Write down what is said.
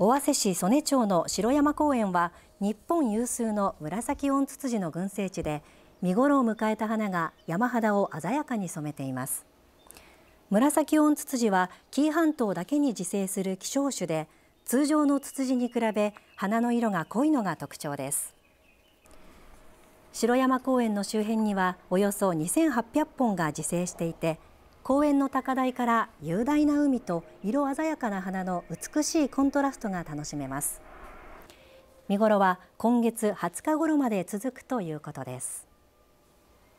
尾鷲市曽根町の城山公園は日本有数の紫オンツツジの群生地で見ごろを迎えた花が山肌を鮮やかに染めています紫オンツツジは紀伊半島だけに自生する希少種で通常のツツジに比べ花の色が濃いのが特徴です城山公園の周辺にはおよそ2800本が自生していて公園の高台から雄大な海と色鮮やかな花の美しいコントラストが楽しめます見頃は今月20日頃まで続くということです